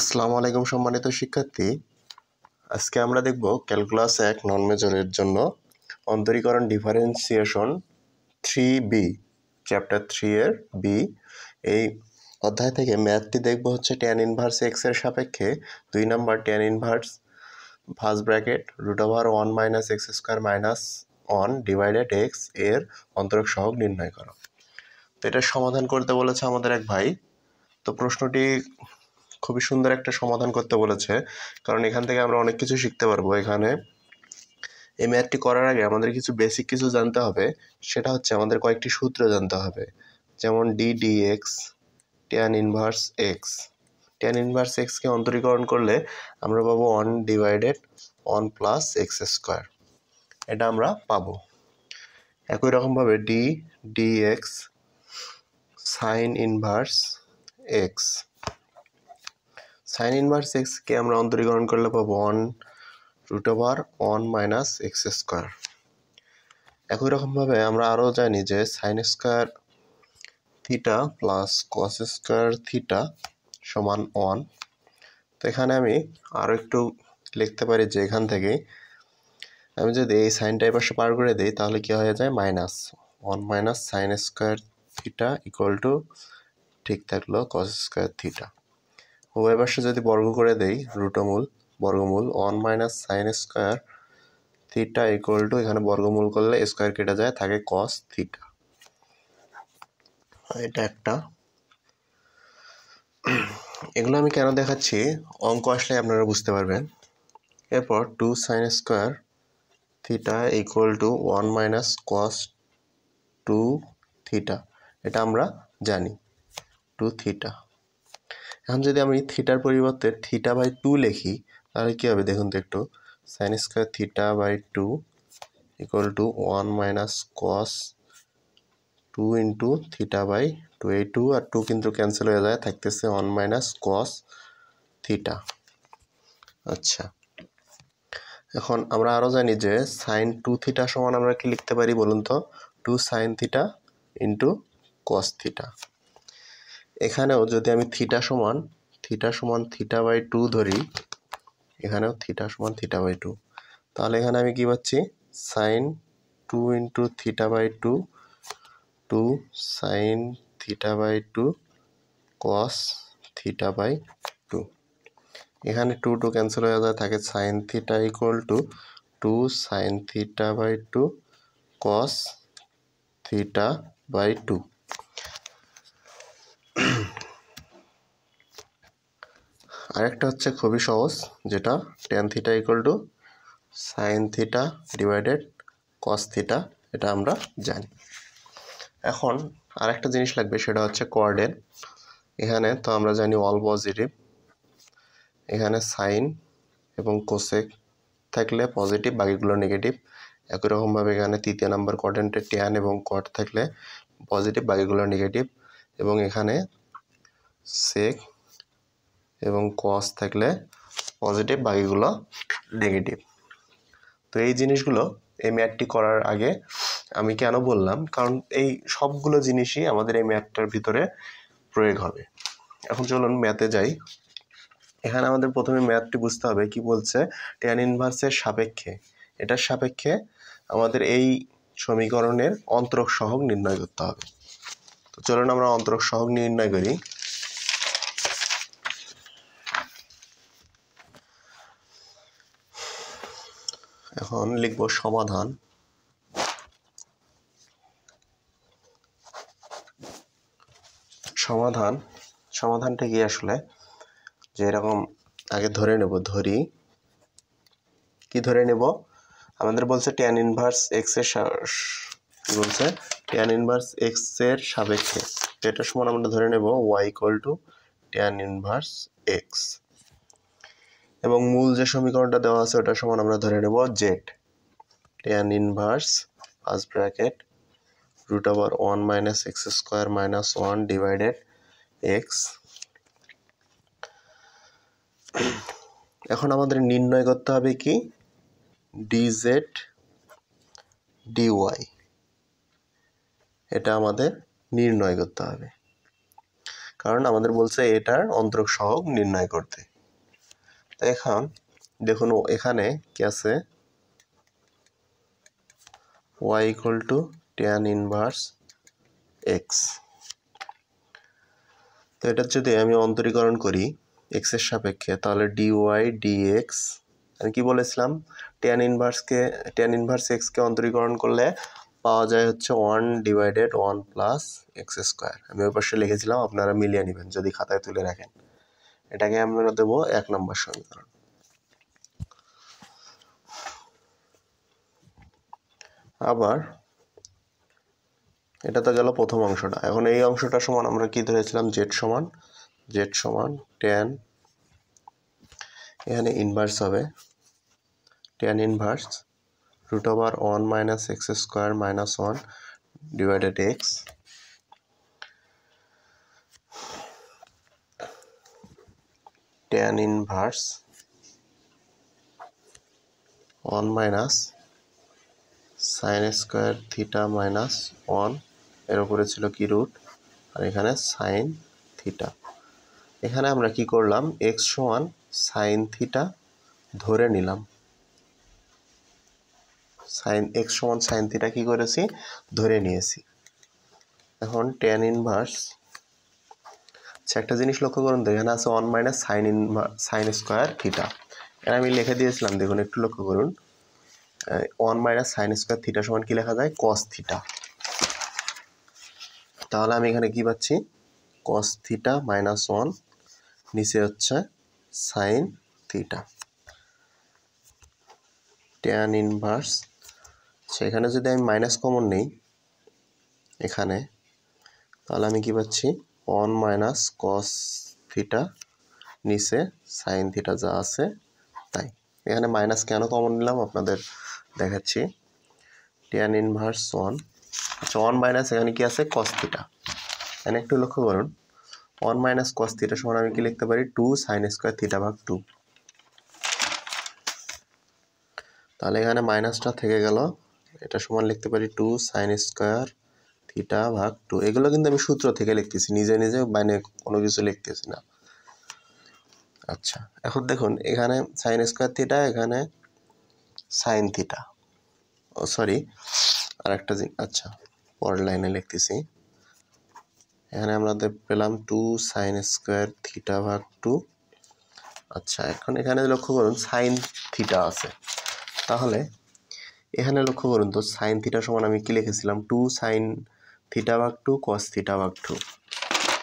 আসসালামু আলাইকুম সম্মানিত শিক্ষার্থী আজকে আমরা দেখব ক্যালকুলাস এক নন মেজরের জন্য অন্তরীকরণ differentiation three B chapter three এর বি এই অধ্যায় থেকে ম্যাথটি দেখব হচ্ছে ট্যান ইনভার্স এক্স এর সাপেক্ষে দুই number tan inverse first bracket root over one minus x square minus one divided X এর অন্তরক সহক নির্ণয় করো তো এটা সমাধান করতে বলেছে আমাদের এক ভাই তো প্রশ্নটি খুবই সুন্দর একটা সমাধান করতে বলেছে কারণ এখান থেকে আমরা অনেক কিছু শিখতে পারবো এখানে এই ম্যাথটি করার আগে আমাদের কিছু বেসিক কিছু জানতে হবে সেটা হচ্ছে আমাদের কয়েকটি সূত্র জানতে হবে যেমন d d x tan inverse x tan inverse এক্সকে অন্তরীকরণ করলে আমরা পাবো one divided one plus x square এটা আমরা পাবো একই রকমভাবে d d x sine inverse x sine inverse এক্সকে আমরা অন্তরীকরণ করলে পাবো one root over one minus x square একই রকমভাবে আমরা আরও জানি যে sine square theta plus cos square theta সমান ওয়ান তো এখানে আমি আরও একটু লিখতে পারি যে এখান থেকে আমি যদি এই সাইনটা এবার পার করে দিই তাহলে কি হয়ে যায় minus one minus sine square theta equal to ঠিক থাকলো কস স্কোয়ার থিটা উভয় পাশে যদি বর্গ করে দেই রুটমূল বর্গমূল one minus sine square theta equal to এখানে বর্গমূল করলে স্কোয়ার কেটে যায় থাকে কস থিটা এটা একটা এগুলো আমি কেন দেখাচ্ছি অঙ্ক আসলে আপনারা বুঝতে পারবেন এরপর two sine square theta equal to one minus cos two theta এটা আমরা জানি টু থিটা এখন যদি আমি থিটার পরিবর্তে থিটা বাই টু লিখি তাহলে কী হবে দেখুন তো একটু sine square theta by two equal to one minus cos two into theta by two এই টু আর টু কিন্তু ক্যান্সেল হয়ে যায় থাকতেছে ওয়ান মাইনাস কস থিটা আচ্ছা এখন আমরা আরও জানি যে সাইন টু থিটা সমান আমরা কি লিখতে পারি বলুন তো two sine theta into cos theta এখানেও যদি আমি থিটা সমান থিটা সমান থিটা বাই টু ধরি এখানেও থিটা সমান থিটা বাই টু তাহলে এখানে আমি কী পাচ্ছি sine two into theta by two two sine theta by two cos theta by two এখানে টু টু ক্যান্সেল হয়ে যায় থাকে sine theta equal to two sine theta by two cos theta by two আরেকটা হচ্ছে খুবই সহজ যেটা tan theta equal to sine theta divided cos theta এটা আমরা জানি এখন আরেকটা জিনিস লাগবে সেটা হচ্ছে কোয়ার্ডেন এখানে তো আমরা জানি অল পজিটিভ এখানে সাইন এবং কোসেক থাকলে পজিটিভ বাকিগুলো নেগেটিভ একই রকমভাবে এখানে তৃতীয় নাম্বার কোয়ার্ডেন্টে ট্যান এবং কট থাকলে পজিটিভ বাকিগুলো নেগেটিভ এবং এখানে সেক এবং কস থাকলে পজিটিভ বাকিগুলো নেগেটিভ তো এই জিনিসগুলো এই ম্যাথটি করার আগে আমি কেন বললাম কারণ এই সবগুলো জিনিসই আমাদের এই ম্যাথটার ভিতরে প্রয়োগ হবে এখন চলুন ম্যাথে যাই এখানে আমাদের প্রথমে ম্যাথটি বুঝতে হবে কি বলছে ট্যান ইনভার্সের সাপেক্ষে এটার সাপেক্ষে আমাদের এই সমীকরণের অন্তরক সহগ নির্ণয় করতে হবে তো চলুন আমরা অন্তরক সহগ নির্ণয় করি এখন লিখব সমাধান সমাধান সমাধানটা কি আসলে যে এরকম আগে ধরে নেব ধরি কি ধরে নেব আমাদের বলছে ট্যান ইনভার্স এক্সের বলছে ট্যান ইনভার্স এক্সের সাপেক্ষে এটা সমান আমরা ধরে নেব y equal to tan inverse x এবং মূল যে সমীকরণটা দেওয়া আছে ওটা সমান আমরা ধরে নেব z tan inverse first bracket root over one minus x square minus one divided x এখন আমাদের নির্ণয় করতে হবে কি ডি ডিওয়াই এটা আমাদের নির্ণয় করতে হবে কারণ আমাদের বলছে এটার অন্তরক সহগ নির্ণয় করতে এখন দেখুন এখানে কি আছে y equal to tan inverse x তো এটা যদি আমি অন্তরীকরণ করি এক্সের সাপেক্ষে তাহলে ডি ওয়াই ডি এক্স আমি কী বলেছিলাম ট্যান ইনভার্সকে ট্যান ইনভার্স এক্সকে অন্তরীকরণ করলে পাওয়া যায় হচ্ছে one divided one plus x square আমি ওই পাশে লিখেছিলাম আপনারা মিলিয়ে নেবেন যদি খাতায় তুলে রাখেন এটাকে আমরা দেবো এক নম্বর সমীকরণ আবার এটা তো গেল প্রথম অংশটা এখন এই অংশটা সমান আমরা কি ধরেছিলাম জেড সমান জেড সমান ট্যান এখানে ইনভার্স হবে tan inverse root over one minus x square minus one divided x tan inverse 1 minus sine square theta minus one এর উপরে ছিল কি রুট আর এখানে সাইন থিটা এখানে আমরা কি করলাম এক্স সমান সাইন থিটা ধরে নিলাম সাইন এক্স সমান সাইন থিটা কি করেছি ধরে নিয়েছি এখন টেন ইনভার্স সে আচ্ছা, একটা জিনিস লক্ষ্য করুন তো এখানে আছে one minus sine in sine square theta এখানে আমি লিখে দিয়েছিলাম দেখুন একটু লক্ষ্য করুন one minus sine square theta সমান কী লেখা যায় কস থিটা তাহলে আমি এখানে কী পাচ্ছি কস থিটা মাইনাস ওয়ান নিচে হচ্ছে সাইন থিটা ট্যান ইনভার্স সেখানে যদি আমি মাইনাস কমন নেই এখানে তাহলে আমি কী পাচ্ছি ওয়ান মাইনাস কস থিটা নিচে সাইন থিটা যা আছে তাই এখানে মাইনাস কেন কমন নিলাম আপনাদের দেখাচ্ছি টেন ইনভার্স ওয়ান আচ্ছা ওয়ান মাইনাস এখানে কি আছে কস থিটা এখানে একটু লক্ষ্য করুন ওয়ান মাইনাস কস থিটা সমান আমি কি লিখতে পারি টু সাইন স্কোয়ার থিটা ভাগ টু তাহলে এখানে মাইনাসটা থেকে গেল এটা সমান লিখতে পারি টু সাইন স্কোয়ার থিটা ভাগ টু এগুলো কিন্তু আমি সূত্র থেকে লিখতেছি নিজে নিজে বাইনে কোনো কিছু লিখতেছি না আচ্ছা এখন দেখুন এখানে সাইন স্কোয়ার থিটা এখানে সাইন থিটা ও সরি আর একটা আচ্ছা পরের লাইনে লিখতেছি এখানে আমরা পেলাম টু সাইন স্কোয়ার থিটা ভাগ টু আচ্ছা এখন এখানে লক্ষ্য করুন সাইন থিটা আছে তাহলে এখানে লক্ষ্য করুন তো সাইন থিটা সমান আমি কি লিখেছিলাম টু সাইন থিটা বাঘ টু কস থিটা বাঘ টু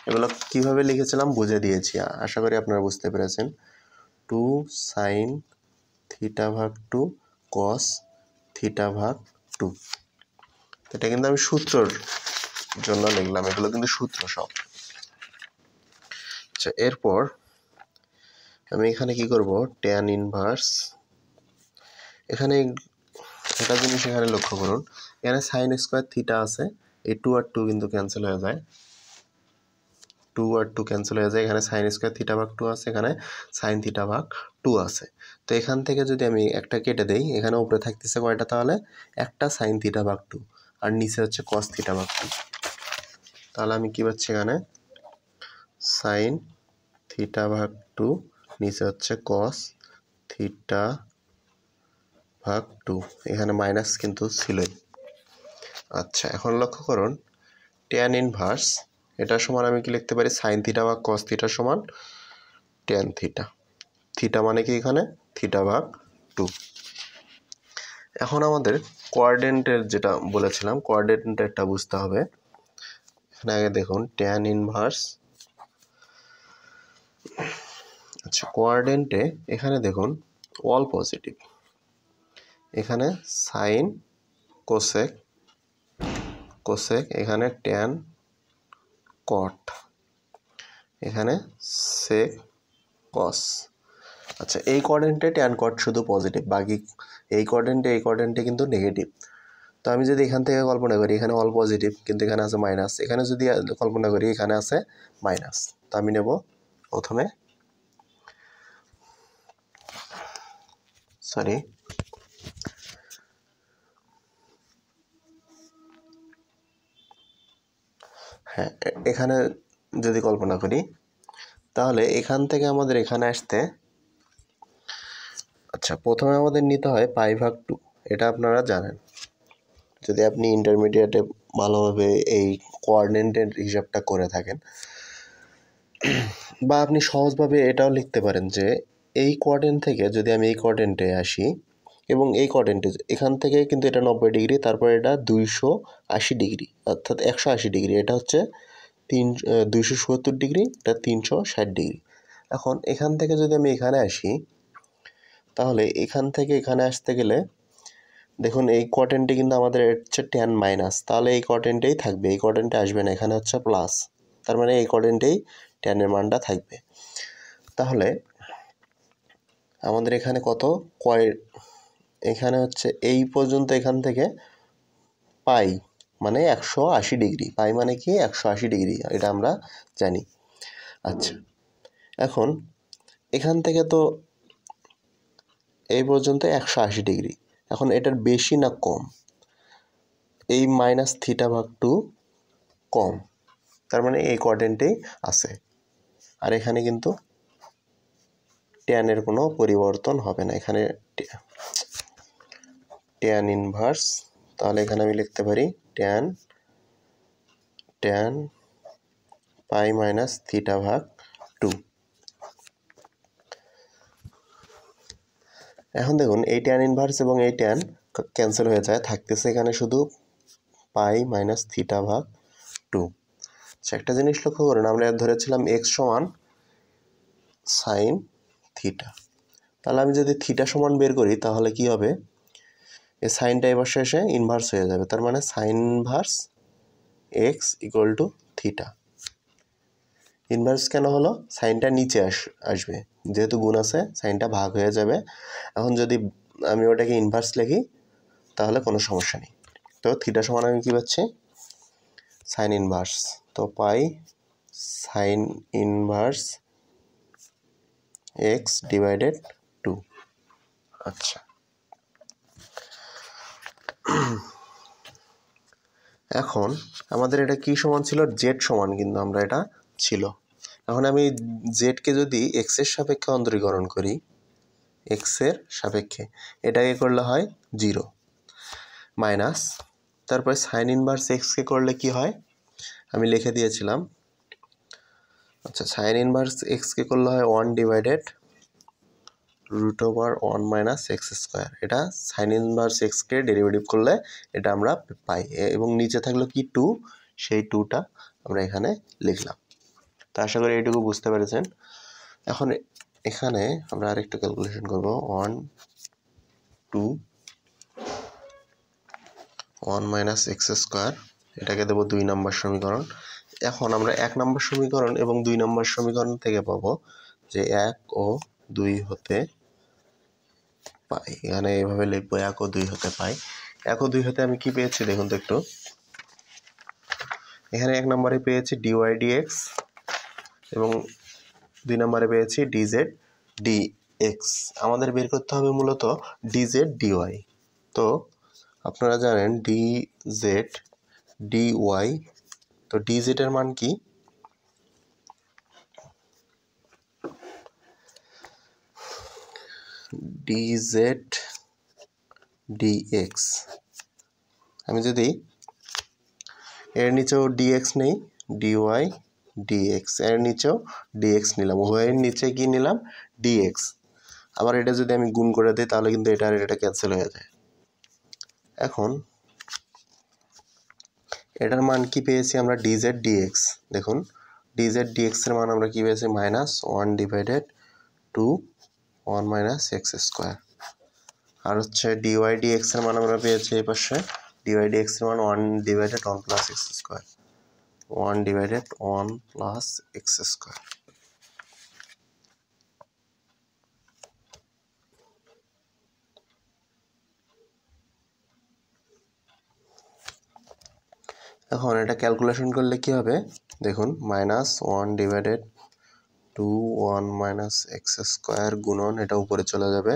এগুলো কীভাবে লিখেছিলাম বুঝে দিয়েছি আশা করি আপনারা বুঝতে পেরেছেন টু সাইন থিটা ভাগ টু কস থিটা ভাগ টু এটা কিন্তু আমি সূত্রর জন্য লিখলাম এগুলো কিন্তু সূত্র সব আচ্ছা এরপর আমি এখানে কি করব ট্যান ইনভার্স এখানে একটা জিনিস এখানে লক্ষ্য করুন এখানে সাইন স্কোয়ার থিটা আছে এই টু আর টু কিন্তু ক্যান্সেল হয়ে যায় টু আর টু ক্যান্সেল হয়ে যায় এখানে সাইন স্কোয়ার থিটা ভাগ টু আছে এখানে সাইন থিটা ভাগ টু আছে তো এখান থেকে যদি আমি একটা কেটে দেই এখানে উপরে থাকতেছে কয়টা তাহলে একটা সাইন থিটা ভাগ টু আর নিচে হচ্ছে কস থিটা ভাগ টু তাহলে আমি কী পাচ্ছি এখানে সাইন থিটা ভাগ টু নিচে হচ্ছে কস থিটা ভাগ টু এখানে মাইনাস কিন্তু ছিলই আচ্ছা এখন লক্ষ্য করুন ট্যান ইনভার্স এটা সমান আমি কি লিখতে পারি সাইন থিটা বা কস থিটা সমান ট্যান থিটা থিটা মানে কি এখানে থিটা ভাগ টু এখন আমাদের কোয়ার্ডেন্টের যেটা বলেছিলাম কোয়ার্ডেন্টেরটা বুঝতে হবে এখানে আগে দেখুন ট্যান ইনভার্স আচ্ছা কোয়ার্ডেন্টে এখানে দেখুন অল পজিটিভ এখানে সাইন কোসেক কোসেক এখানে ট্যান কট এখানে সেক কস আচ্ছা এই কর্ডেন্টে ট্যান কট শুধু পজিটিভ বাকি এই কর্ডেন্টে এই কর্ডেন্টে কিন্তু নেগেটিভ তো আমি যদি এখান থেকে কল্পনা করি এখানে অল পজিটিভ কিন্তু এখানে আছে মাইনাস এখানে যদি কল্পনা করি এখানে আছে মাইনাস তো আমি নেব প্রথমে সরি হ্যাঁ এখানে যদি কল্পনা করি তাহলে এখান থেকে আমাদের এখানে আসতে আচ্ছা প্রথমে আমাদের নিতে হয় পাই ভাগ টু এটা আপনারা জানেন যদি আপনি ইন্টারমিডিয়েটে ভালোভাবে এই কোয়ার্ডিনেটের হিসাবটা করে থাকেন বা আপনি সহজভাবে এটাও লিখতে পারেন যে এই কোয়ার্ডেন থেকে যদি আমি এই কোয়ার্ডেন্টে আসি এবং এই কট এখান থেকে কিন্তু এটা নব্বই ডিগ্রি তারপর এটা দুইশো আশি ডিগ্রি অর্থাৎ একশো আশি ডিগ্রি এটা হচ্ছে তিন দুইশো সত্তর ডিগ্রি এটা তিনশো ষাট ডিগ্রি এখন এখান থেকে যদি আমি এখানে আসি তাহলে এখান থেকে এখানে আসতে গেলে দেখুন এই কটেনটি কিন্তু আমাদের হচ্ছে টেন মাইনাস তাহলে এই কটেনটাই থাকবে এই কটেনটা আসবে না এখানে হচ্ছে প্লাস তার মানে এই কটেনটাই টেনের মানটা থাকবে তাহলে আমাদের এখানে কত কয় এখানে হচ্ছে এই পর্যন্ত এখান থেকে পাই মানে একশো আশি ডিগ্রি পাই মানে কি একশো আশি ডিগ্রি এটা আমরা জানি আচ্ছা এখন এখান থেকে তো এই পর্যন্ত একশো আশি ডিগ্রি এখন এটার বেশি না কম এই মাইনাস থিটা ভাগ টু কম তার মানে এই কোয়ার্ডেন্টেই আছে আর এখানে কিন্তু ট্যানের কোনো পরিবর্তন হবে না এখানে ট্যান ইনভার্স তাহলে এখানে আমি লিখতে পারি tan tan pi minus theta ভাগ টু এখন দেখুন এই ট্যান ইনভার্স এবং এই ট্যান ক্যান্সেল হয়ে যায় থাকতেছে এখানে শুধু পাই মাইনাস থিটা ভাগ টু আচ্ছা, একটা জিনিস লক্ষ্য করুন আমরা ধরেছিলাম এক্স সমান সাইন থিটা তাহলে আমি যদি থিটা সমান বের করি তাহলে কি হবে এই সাইনটা এবার শেষে ইনভার্স হয়ে যাবে তার মানে sine x equal to theta inverse কেন হলো সাইনটা নিচে আস আসবে যেহেতু গুণ আছে সাইনটা ভাগ হয়ে যাবে এখন যদি আমি ওটাকে ইনভার্স লিখি তাহলে কোনো সমস্যা নেই তো থিটা সমান আমি কী পাচ্ছি সাইন ইনভার্স তো pi sine inverse x divided two আচ্ছা এখন আমাদের এটা কি সমান ছিল জেড সমান কিন্তু আমরা এটা ছিল এখন আমি জেডকে যদি এক্সের সাপেক্ষে অন্তরীকরণ করি এক্সের সাপেক্ষে এটাকে করলে হয় জিরো মাইনাস তারপরে সাইন ইনভার্স এক্সকে করলে কি হয় আমি লিখে দিয়েছিলাম আচ্ছা সাইন ইনভার্স এক্সকে করলে হয় one divided root over one minus x square এটা সাইন ইনভার্স এক্সকে ডেরিভেটিভ করলে এটা আমরা পাই এবং নিচে থাকলো কি টু সেই টুটা আমরা এখানে লিখলাম তো আশা করি এইটুকু বুঝতে পেরেছেন এখন এখানে আমরা আরেকটু ক্যালকুলেশন করব one two one minus x square এটাকে দেবো দুই নম্বর সমীকরণ এখন আমরা এক নম্বর সমীকরণ এবং দুই নম্বর সমীকরণ থেকে পাবো যে এক ও দুই হতে পাই এখানে এইভাবে লিখবো এক ও দুই হতে পাই এক ও দুই হতে আমি কি পেয়েছি দেখুন তো একটু এখানে এক নম্বরে পেয়েছি ডিওয়াই ডিএক্স এবং দুই নম্বরে পেয়েছি ডিজেড ডি এক্স আমাদের বের করতে হবে মূলত ডিজেড ডিওয়াই তো আপনারা জানেন ডি জেড ডিওয়াই তো ডিজেডের মান কি ডিজেড ডিএক্স আমি যদি এর নিচেও ডিএক্স নেই ডিওয়াই ডিএক্স এর নিচেও ডিএক্স নিলাম উভয়ের নিচে কি নিলাম ডিএক্স আবার এটা যদি আমি গুণ করে দিই তাহলে কিন্তু এটা আর এটা ক্যান্সেল হয়ে যায় এখন এটার মান কি পেয়েছি আমরা ডিজেড ডিএক্স দেখুন ডিজেড ডিএক্সের মান আমরা কি পেয়েছি minus one divided two one minus x square আর হচ্ছে ডিওয়াই ডি এক্সের মান আমরা পেয়েছি এই পাশে ডিওয়াই এক্সের মান one divided one plus x square one divided one plus x square এখন এটা ক্যালকুলেশন করলে কি হবে দেখুন minus one divided two one minus x square গুণন এটা উপরে চলে যাবে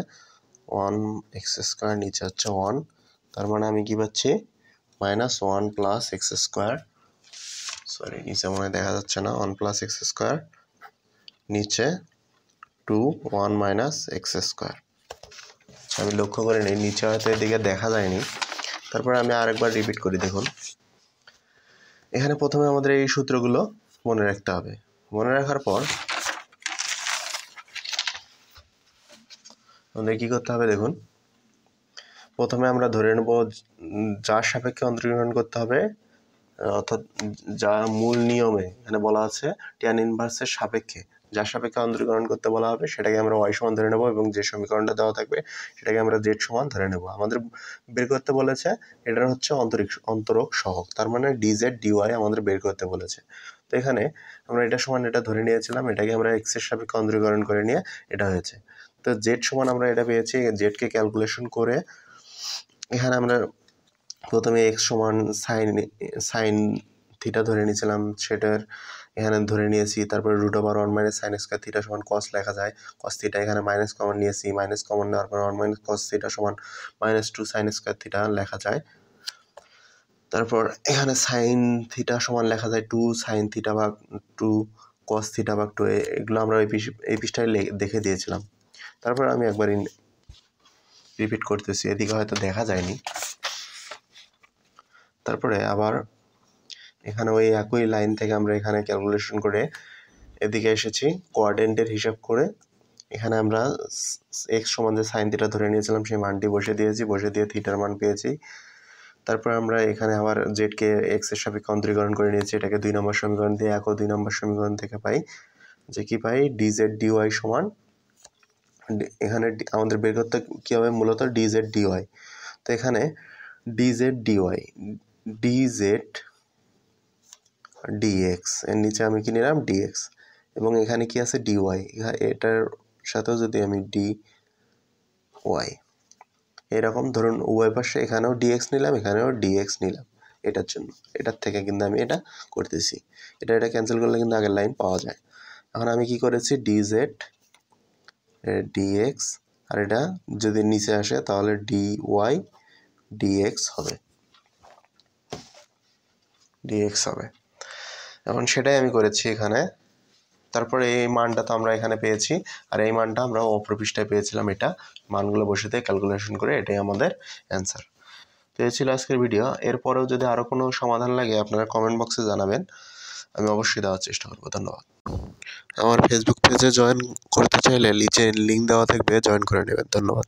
ওয়ান এক্স স্কোয়ার নিচে হচ্ছে ওয়ান তার মানে আমি কি পাচ্ছি minus one plus x square sorry নিচে মনে দেখা যাচ্ছে না ওয়ান প্লাস এক্স স্কোয়ার নিচে two one minus x square আমি লক্ষ্য করে নিই নিচে হয়তো এদিকে দেখা যায়নি তারপরে আমি আরেকবার রিপিট করি দেখুন এখানে প্রথমে আমাদের এই সূত্রগুলো মনে রাখতে হবে মনে রাখার পর আমাদের কী করতে হবে দেখুন প্রথমে আমরা ধরে নেব যার সাপেক্ষে অন্তর্গ্রহণ করতে হবে অর্থাৎ যা মূল নিয়মে এখানে বলা আছে ট্যান ইনভার্সের সাপেক্ষে যার সাপেক্ষে অন্তর্গ্রহণ করতে বলা হবে সেটাকে আমরা ওয়াই সমান ধরে নেব এবং যে সমীকরণটা দেওয়া থাকবে সেটাকে আমরা জেড সমান ধরে নেব আমাদের বের করতে বলেছে এটার হচ্ছে অন্তরিক অন্তরক সহক তার মানে ডিজেড ডিওয়াই আমাদের বের করতে বলেছে তো এখানে আমরা এটা সমান এটা ধরে নিয়েছিলাম এটাকে আমরা এক্সের সাপেক্ষে অন্তর্গ্রহণ করে নিয়ে এটা হয়েছে তো জেড সমান আমরা এটা পেয়েছি জেডকে ক্যালকুলেশন করে এখানে আমরা প্রথমে এক্স সমান সাইন সাইন থিটা ধরে নিয়েছিলাম সেটার এখানে ধরে নিয়েছি তারপরে root over one minus sine square theta সমান কস লেখা যায় কস থিটা এখানে মাইনাস কমন নিয়েছি মাইনাস কমন নেওয়ার পর ওয়ান মাইনাস কস থিটা সমান minus two sine square theta লেখা যায় তারপর এখানে সাইন থিটা সমান লেখা যায় টু সাইন থিটা বা টু কস থিটা বা টু এগুলো আমরা এই পৃষ্ঠায় দেখে দিয়েছিলাম তারপর আমি একবার রিপিট করতেছি এদিকে হয়তো দেখা যায়নি তারপরে আবার এখানে ওই একই লাইন থেকে আমরা এখানে ক্যালকুলেশন করে এদিকে এসেছি কোয়ার্ডেন্টের হিসাব করে এখানে আমরা এক্স সমান যে সাইন থিটা ধরে নিয়েছিলাম সেই মানটি বসে দিয়েছি বসে দিয়ে থিটার মান পেয়েছি তারপর আমরা এখানে আবার জেডকে এক্সের সাপেক্ষে অন্তরীকরণ করে নিয়েছি এটাকে দুই নম্বর সমীকরণ দিয়ে এক ও দুই নম্বর সমীকরণ থেকে পাই যে কি পাই ডিজেড ডিওয়াই সমান এখানে আমাদের বের করতে কী হবে মূলত ডিজেড ডিওয়াই তো এখানে ডিজেড ডিওয়াই ডিজেড ডিএক্স এর নিচে আমি কি নিলাম ডিএক্স এবং এখানে কি আছে ডিওয়াই এটার সাথেও যদি আমি ডি ওয়াই এরকম ধরুন ওয়াই পাশে এখানেও ডিএক্স নিলাম এখানেও ডিএক্স নিলাম এটার জন্য এটার থেকে কিন্তু আমি এটা করতেছি এটা এটা ক্যান্সেল করলে কিন্তু আগের লাইন পাওয়া যায় এখন আমি কি করেছি ডিজেড ডিএক্স আর এটা যদি নিচে আসে তাহলে ডি ওয়াই ডিএক্স হবে ডিএক্স হবে এখন সেটাই আমি করেছি এখানে তারপরে এই মানটা তো আমরা এখানে পেয়েছি আর এই মানটা আমরা ওপর পৃষ্ঠায় পেয়েছিলাম এটা মানগুলো বসেতে ক্যালকুলেশন করে এটাই আমাদের অ্যান্সার তো এই ছিল আজকের ভিডিও এরপরেও যদি আরও কোনো সমাধান লাগে আপনারা কমেন্ট বক্সে জানাবেন আমি অবশ্যই দেওয়ার চেষ্টা করবো ধন্যবাদ আমার ফেসবুক পেজে জয়েন করতে চাইলে নিচে লিঙ্ক দেওয়া থাকবে জয়েন করে নেবেন ধন্যবাদ